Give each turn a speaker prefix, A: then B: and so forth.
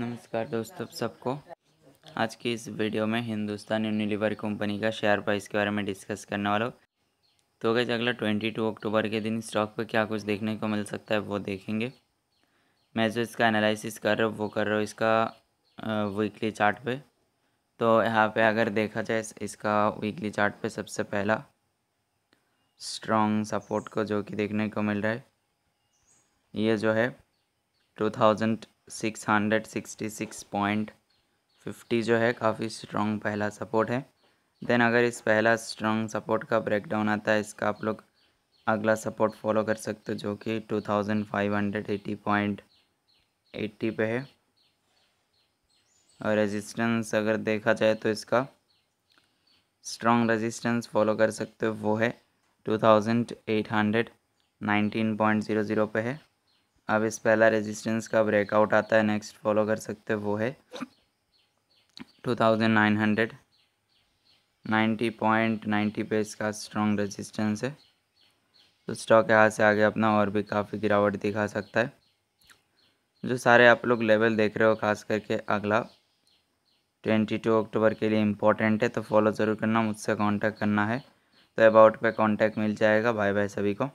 A: नमस्कार दोस्तों सबको आज की इस वीडियो में हिंदुस्तान यूनिलीवर कंपनी का शेयर प्राइस के बारे में डिस्कस करने वाला हूँ तो गैस अगला ट्वेंटी टू अक्टूबर के दिन स्टॉक पर क्या कुछ देखने को मिल सकता है वो देखेंगे मैं जो इसका एनालिसिस कर रहा हूँ वो कर रहा हूँ इसका वीकली चार्ट पे तो यहाँ पे अगर देखा जाए इसका वीकली चार्ट पे सबसे पहला स्ट्रॉन्ग सपोर्ट को जो कि देखने को मिल रहा है ये जो है two thousand six hundred sixty six point fifty जो है काफ़ी स्ट्रॉन्ग पहला सपोर्ट है देन अगर इस पहला स्ट्रॉन्ग सपोर्ट का ब्रेकडाउन आता है इसका आप लोग अगला सपोर्ट फॉलो कर सकते हो जो कि two thousand five hundred eighty point eighty पे है और रेजिस्टेंस अगर देखा जाए तो इसका स्ट्रॉन्ग रेजिस्टेंस फॉलो कर सकते हो वो है two thousand eight hundred nineteen point zero zero पे है अब इस पहला रेजिस्टेंस का ब्रेकआउट आता है नेक्स्ट फॉलो कर सकते हो वो है two thousand nine hundred ninety point ninety पे इसका स्ट्रॉन्ग रेजिस्टेंस है तो स्टॉक यहाँ से आगे अपना और भी काफ़ी गिरावट दिखा सकता है जो सारे आप लोग लेवल देख रहे हो खास करके अगला ट्वेंटी टू अक्टूबर के लिए इम्पोर्टेंट है तो फॉलो ज़रूर करना मुझसे कांटेक्ट करना है तो अबाउट पे कांटेक्ट मिल जाएगा बाय बाय सभी को